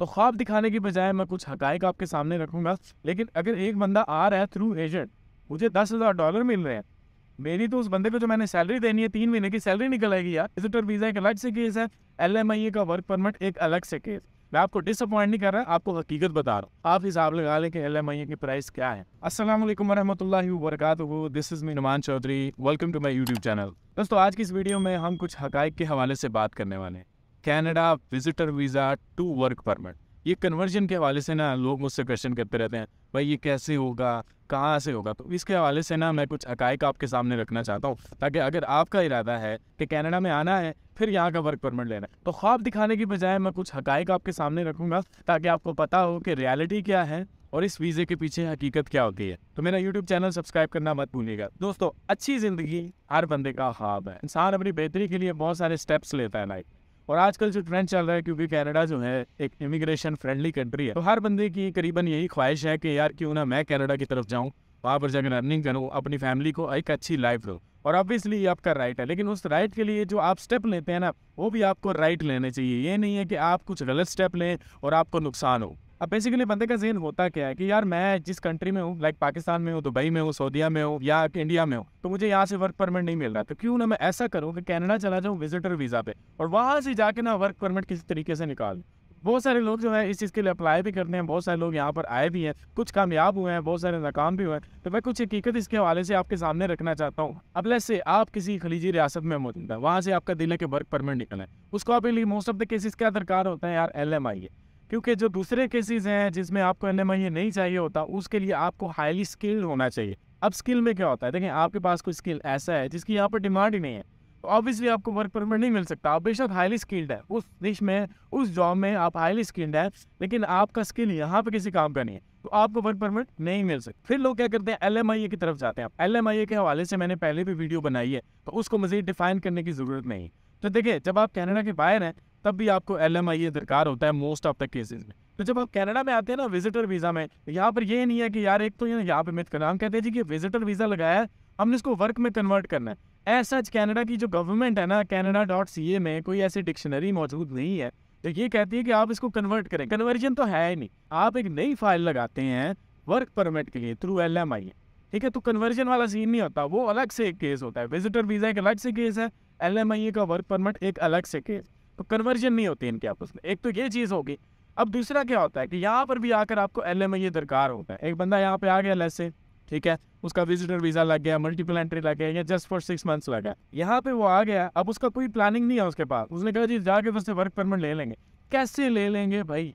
तो ख्वाब दिखाने की बजाय मैं कुछ हकायक आपके सामने रखूँगा लेकिन अगर एक बंदा आ रहा है थ्रू एजेंट मुझे दस हज़ार डॉलर मिल रहे हैं मेरी तो उस बंदे को जो मैंने सैलरी देनी है तीन महीने की सैलरी निकल आएगी यार विजिटर वीज़ा एक अलग से केस है एल का वर्क परमिट एक अलग से केस मैं आपको डिसअपॉइंट नहीं कर रहा आपको हकीकत बता रहा हूँ आप हिसाब लगा लें कि एल एम आई की प्राइस क्या है असल वरहमल वरक this is me Numan Chaudhry welcome to my YouTube channel दोस्तों आज की इस वीडियो में हम कुछ हकाइक के हवाले से बात करने वाले हैं Canada visitor visa to work permit ये कन्वर्जन के हवाले से ना लोग मुझसे क्वेश्चन करते रहते हैं भाई ये कैसे होगा कहाँ से होगा तो इसके हवाले से ना मैं कुछ हकाइक आपके सामने रखना चाहता हूँ ताकि अगर आपका इरादा है कि कनाडा में आना है फिर यहाँ का वर्क परमिट लेना है तो ख्वाब दिखाने की बजाय मैं कुछ हकाइक आपके सामने रखूँगा ताकि आपको पता हो कि रियलिटी क्या है और इस वीज़े के पीछे हकीकत क्या होती है तो मेरा यूट्यूब चैनल सब्सक्राइब करना मत भूलिएगा दोस्तों अच्छी ज़िंदगी हर बंदे का ख्वाब है इंसान अपनी बेहतरी के लिए बहुत सारे स्टेप्स लेता है लाइफ और आजकल जो ट्रेंड चल रहा है क्योंकि कनाडा जो है एक इमिग्रेशन फ्रेंडली कंट्री है तो हर बंदे की करीबन यही ख्वाहिश है कि यार क्यों ना मैं कनाडा की तरफ जाऊँ वहाँ पर जाकर अर्निंग करूँ अपनी फैमिली को एक अच्छी लाइफ दो और ऑब्वियसली आपका राइट है लेकिन उस राइट के लिए जो आप स्टेप लेते हैं ना वो भी आपको राइट लेने चाहिए ये नहीं है कि आप कुछ गलत स्टेप लें और आपको नुकसान हो अब बेसिकली बंदे का जहन होता क्या है कि यार मैं जिस कंट्री में हूँ लाइक पाकिस्तान में हूँ दुबई में हूँ सऊदिया में हूँ या इंडिया में हूँ तो मुझे यहाँ से वर्क परमिट नहीं मिल रहा तो क्यों ना मैं ऐसा करूँ कि कनाडा चला जाऊँ विजिटर वीज़ा पे और वहाँ से जाके ना वर्क परमिट किसी तरीके से निकाल बहुत सारे लोग जो है इस चीज़ के लिए अप्लाई भी करते हैं बहुत सारे लोग यहाँ पर आए भी हैं कुछ कामयाब हुए हैं बहुत सारे नाकाम भी हुए हैं तो मैं कुछ हकीकत इसके हवाले से आपके सामने रखना चाहता हूँ अब से आप किसी खलीजी रियासत में मौजूद है वहाँ से आपका दिल्ली के वर्क परमिट निकलें है उसको आपके लिए मोस्ट ऑफ द केसेस क्या दरकार होता है यार एल एम आई है क्योंकि जो दूसरे केसेस हैं जिसमें आपको एन एम नहीं चाहिए होता उसके लिए आपको हाईली स्किल्ड होना चाहिए अब स्किल में क्या होता है देखें आपके पास कोई स्किल ऐसा है जिसकी यहाँ पर डिमांड ही नहीं है तो ऑब्वियसली आपको वर्क परमिट नहीं मिल सकता आप बेशक हाईली स्किल्ड है उस देश में उस जॉब में आप हाईली स्किल्ड है लेकिन आपका स्किल यहाँ पर किसी काम का नहीं है तो आपको वर्क परमिट नहीं मिल सकता फिर लोग क्या करते हैं एल की तरफ जाते हैं एल के हवाले से मैंने पहले भी वीडियो बनाई है तो उसको मजीद डिफाइन करने की ज़रूरत नहीं तो देखिए जब आप कैनेडा के बाहर हैं तब भी आपको एल एम आई ए दरकार होता है मोस्ट ऑफ द केसेज में तो जब आप कनाडा में आते हैं ना विजिटर वीज़ा में यहाँ पर ये नहीं है कि यार एक तो यहाँ पे मिथ नाम कहते हैं जी कि विजिटर वीज़ा लगाया है हमने इसको वर्क में कन्वर्ट करना है ऐसा कैनेडा की जो गवर्नमेंट है ना कैनेडा डॉट सी ए में कोई ऐसी डिक्शनरी मौजूद नहीं है तो ये कहती है कि आप इसको कन्वर्ट करें कन्वर्जन तो है ही नहीं आप एक नई फाइल लगाते हैं वर्क परमिट के लिए through L M I A ठीक है तो कन्वर्जन वाला सीन नहीं होता वो अलग से एक केस होता है विजिटर वीज़ा एक अलग से केस है एल एम आई ए का वर्क परमिट एक अलग से केस तो कन्वर्जन नहीं होती इनके आपस में एक तो ये चीज़ होगी अब दूसरा क्या होता है कि यहाँ पर भी आकर आपको एल एम दरकार होता है एक बंदा यहाँ पे आ गया लैसे ठीक है उसका विजिटर वीज़ा लग गया मल्टीपल एंट्री लग गया या जस्ट फॉर सिक्स मंथ्स लग गया यहाँ पे वो आ गया अब उसका कोई प्लानिंग नहीं है उसके पास उसने कहा जी जाके उससे वर्क परमिट ले लेंगे कैसे ले लेंगे भाई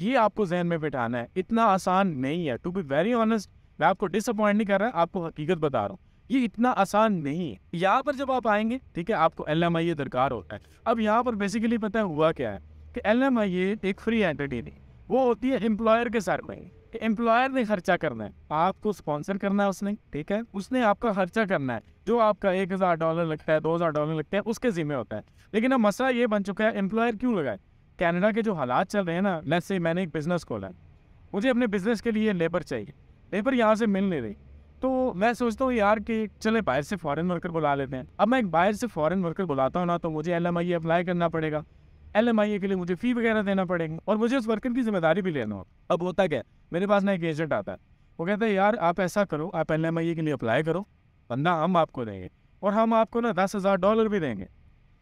ये आपको जहन में बिठाना है इतना आसान नहीं है टू बी वेरी ऑनेस्ट मैं आपको डिसअपॉइंट नहीं कर रहा आपको हकीकत बता रहा हूँ ये इतना आसान नहीं है यहाँ पर जब आप आएंगे ठीक है आपको एल एम आई दरकार होता है अब यहाँ पर बेसिकली पता है हुआ क्या है कि एल एम एक फ्री एंटिटी थी वो होती है एम्प्लॉयर के सर में एम्प्लॉयर ने खर्चा करना है आपको स्पॉन्सर करना है उसने ठीक है उसने आपका खर्चा करना है जो आपका एक हज़ार डॉलर लगता है दो हज़ार डॉलर लगता है उसके जिम्मे होता है लेकिन अब मसला ये बन चुका है एम्प्लॉयर क्यों लगाए कैनेडा के जो हालात चल रहे हैं ना वैसे मैंने एक बिज़नेस खोला है मुझे अपने बिज़नेस के लिए लेबर चाहिए लेबर यहाँ से मिल नहीं रही तो मैं सोचता हूँ यार कि चले बाहर से फॉरेन वर्कर बुला लेते हैं अब मैं एक बाहर से फॉरेन वर्कर बुलाता हूँ ना तो मुझे एल अप्लाई e करना पड़ेगा एल e के लिए मुझे फ़ी वगैरह देना पड़ेगी और मुझे उस वर्कर की जिम्मेदारी भी लेना हो अब होता क्या मेरे पास ना एक एजेंट आता है वो कहता है यार आप ऐसा करो आप एल e के लिए अप्लाई करो बंदा हम आपको देंगे और हम आपको ना दस हज़ार डॉलर भी देंगे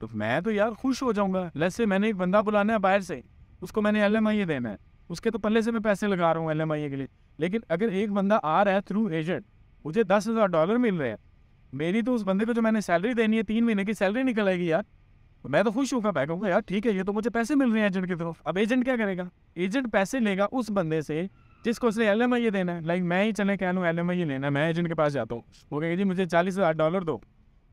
तो मैं तो यार खुश हो जाऊँगा जैसे मैंने एक बंदा बुलाना है बाहर से उसको मैंने एल देना है उसके तो पहले से मैं पैसे लगा रहा हूँ एल के लिए लेकिन अगर एक बंदा आ रहा है थ्रू एजेंट मुझे दस हज़ार डॉलर मिल रहे हैं मेरी तो उस बंदे को जो मैंने सैलरी देनी है तीन महीने की सैलरी निकल आएगी यार मैं तो खुश होगा मैं कहूँगा यार ठीक है ये तो मुझे पैसे मिल रहे हैं एजेंट की तरफ अब एजेंट क्या करेगा एजेंट पैसे लेगा उस बंदे से जिसको उसने एल एम आई ये देना है लाइक मैं ही चले कह लूँ एल एम आई ये लेना मैं एजेंट के पास जाता हूँ वो कहेगा जी मुझे चालीस हज़ार डॉलर दो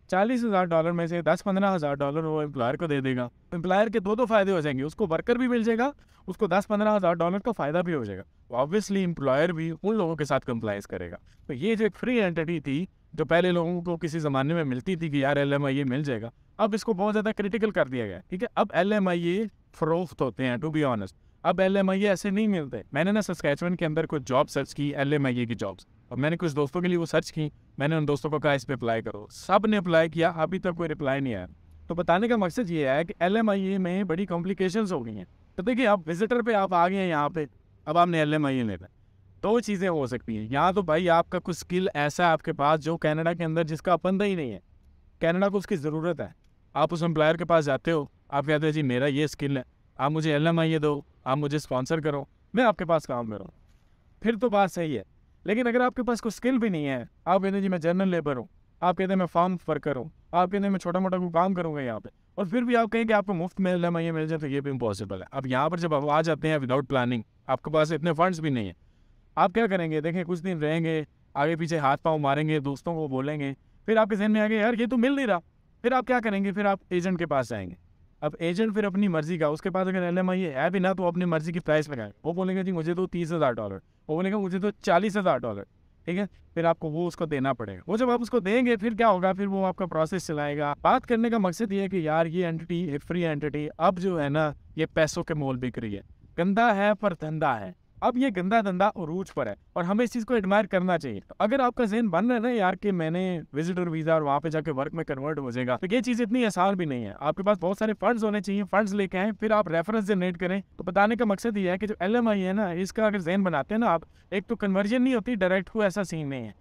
चालीस हज़ार डॉलर में से दस पंद्रह हज़ार डॉलर वो एम्प्लॉयर को दे देगा एम्प्लॉयर के दो दो फायदे हो जाएंगे उसको वर्कर भी मिल जाएगा उसको दस पंद्रह हज़ार डॉलर का फ़ायदा भी हो जाएगा ऑब्वियसली तो एम्प्लॉयर भी उन लोगों के साथ कंप्लाइंस करेगा तो ये जो एक फ्री एंटिटी थी जो पहले लोगों को किसी ज़माने में मिलती थी कि यार एल एम आई मिल जाएगा अब इसको बहुत ज़्यादा क्रिटिकल कर दिया गया ठीक है अब एल एम आई फरोख्त होते हैं टू बी ऑनेस्ट अब एल एम आई ऐसे नहीं मिलते मैंने ना सस्कैचवन के अंदर कुछ जॉब सर्च की एल एम आई की जॉब्स और मैंने कुछ दोस्तों के लिए वो सर्च की मैंने उन दोस्तों को कहा इस पर अप्लाई करो सब ने अप्लाई किया अभी तक कोई रिप्लाई नहीं आया तो बताने का मकसद ये है कि एल एम आई ए में बड़ी कॉम्प्लिकेशन हो गई हैं तो देखिए आप विजिटर पे आप आ गए हैं यहाँ पे अब आपने एल एम आई ए लेना है दो चीज़ें हो सकती हैं यहाँ तो भाई आपका कुछ स्किल ऐसा है आपके पास जो कैनेडा के अंदर जिसका अपन ही नहीं है कैनेडा को उसकी ज़रूरत है आप उस एम्प्लॉयर के पास जाते हो आप कहते हैं जी मेरा ये स्किल है आप मुझे एल एम आई दो आप मुझे स्पॉन्सर करो मैं आपके पास काम करूँ फिर तो बात सही है लेकिन अगर आपके पास कोई स्किल भी नहीं है आप कहते हैं जी मैं जर्नल लेबर हूँ आप कहते हैं मैं फार्म वर्कर हूँ आप कहते हैं मैं छोटा मोटा कोई काम करूँगा यहाँ पे और फिर भी आप कहें कि आपको मुफ्त में एल एम आई मिल जाए तो ये भी इम्पॉसिबल है अब यहाँ पर जब आप आ जाते हैं विदाउट प्लानिंग आपके पास इतने फंड्स भी नहीं है आप क्या करेंगे देखें कुछ दिन रहेंगे आगे पीछे हाथ पाँव मारेंगे दोस्तों को बोलेंगे फिर आपके जहन में आ गए यार ये तो मिल नहीं रहा फिर आप क्या करेंगे फिर आप एजेंट के पास जाएंगे अब एजेंट फिर अपनी मर्जी का उसके पास अगर एल एम आई है भी ना तो अपनी मर्जी की प्राइस लगाए वो बोलेगा जी मुझे तो तीस हज़ार डॉलर वो बोलेगा मुझे तो चालीस हज़ार डॉलर ठीक है फिर आपको वो उसको देना पड़ेगा वो जब आप उसको देंगे फिर क्या होगा फिर वो आपका प्रोसेस चलाएगा बात करने का मकसद ये है कि यार ये एंटिटी एक फ्री एंटिटी अब जो है ना ये पैसों के मोल बिक रही है गंदा है पर धंधा है अब ये गंदा धंधा उरूज पर है और हमें इस चीज़ को एडमायर करना चाहिए तो अगर आपका जहन बन रहा है ना यार कि मैंने विजिटर वीज़ा और वहाँ पे जाके वर्क में कन्वर्ट हो जाएगा तो ये चीज़ इतनी आसान भी नहीं है आपके पास बहुत सारे फंड्स होने चाहिए फंड्स लेके आए फिर आप रेफरेंस जनरेट करें तो बताने का मकसद ये है कि जो एल है ना इसका अगर जहन बनाते हैं ना आप एक तो कन्वर्जन नहीं होती डायरेक्ट को ऐसा सीन नहीं है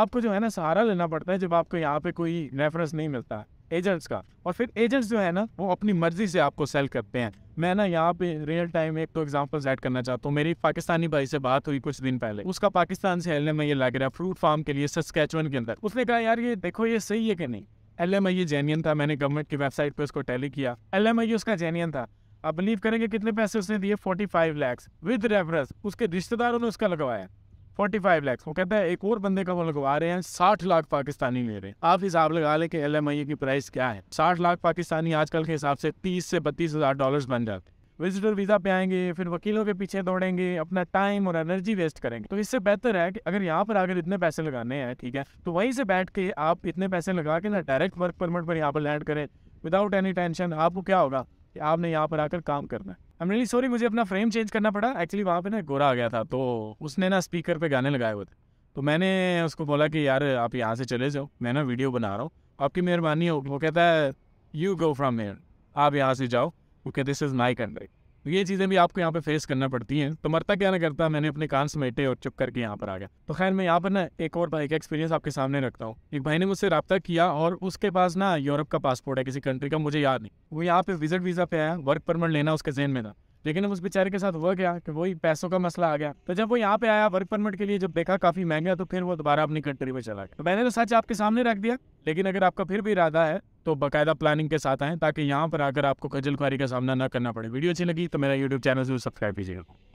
आपको जो है ना सहारा लेना पड़ता है जब आपको यहाँ पे कोई रेफरेंस नहीं मिलता एजेंट्स का और फिर एजेंट्स जो है ना वो अपनी मर्जी से आपको सेल करते हैं मैं ना यहाँ पे रियल टाइम एक तो एग्जांपल ऐड करना चाहता हूँ मेरी पाकिस्तानी भाई से बात हुई कुछ दिन पहले उसका पाकिस्तान से एल में ये लग रहा है फ्रूट फार्म के लिए सस्कैचुअन के अंदर उसने कहा यार ये देखो ये सही है कि नहीं एल एम आई ये जेन्यन था मैंने गवर्नमेंट की वेबसाइट पर उसको टैली किया एल एम आई उसका जेन्यन था आप बिलीव करेंगे कितने पैसे उसने दिए forty five lakhs with reference उसके रिश्तेदारों ने उसका लगवाया फोर्टी फाइव लैक्स वो कहता है एक और बंदे का वो लगवा रहे हैं साठ लाख पाकिस्तानी ले रहे हैं आप हिसाब लगा लें कि एल एम आई की प्राइस क्या है साठ लाख पाकिस्तानी आजकल के हिसाब से तीस से बत्तीस हज़ार डॉलर बन जाते हैं विजिटर वीज़ा पे आएंगे फिर वकीलों के पीछे दौड़ेंगे अपना टाइम और एनर्जी वेस्ट करेंगे तो इससे बेहतर है कि अगर यहाँ पर अगर इतने पैसे लगाने हैं ठीक है तो वहीं से बैठ के आप इतने पैसे लगा के ना डायरेक्ट वर्क परमिट पर यहाँ पर लैंड करें विदाउट एनी टेंशन आपको क्या होगा कि आपने यहाँ पर आकर काम करना है रियली सॉरी मुझे अपना फ्रेम चेंज करना पड़ा एक्चुअली वहाँ पे ना गोरा आ गया था तो उसने ना स्पीकर पे गाने लगाए हुए थे तो मैंने उसको बोला कि यार आप यहाँ से चले जाओ मैं ना वीडियो बना रहा हूँ आपकी मेहरबानी हो वो कहता है यू गो फ्राम मेयर आप यहाँ से जाओ वो कहते दिस इज़ माई कंट्री ये चीज़ें भी आपको यहाँ पे फेस करना पड़ती हैं तो मरता क्या ना करता मैंने अपने कान समेटे और चुप करके यहाँ पर आ गया तो खैर मैं यहाँ पर ना एक और भाई का एक्सपीरियंस आपके सामने रखता हूँ एक भाई ने मुझसे रब्ता किया और उसके पास ना यूरोप का पासपोर्ट है किसी कंट्री का मुझे याद नहीं वो यहाँ पे विजिट वीज़ा पे आया वर्क परमिट लेना उसके जेन में था लेकिन उस बेचारे के साथ हुआ गया कि वही पैसों का मसला आ गया तो जब वो यहाँ पे आया वर्क परमिट के लिए जब देखा काफी महंगा तो फिर वो दोबारा अपनी कंट्री में चला गया तो मैंने तो सच आपके सामने रख दिया लेकिन अगर आपका फिर भी इरादा है तो बाकायदा प्लानिंग के साथ आए ताकि यहाँ पर आकर आपको खजल का सामना न करना पड़े वीडियो अच्छी लगी तो मेरा यूट्यूब चैनल जरूर सब्सक्राइब कीजिएगा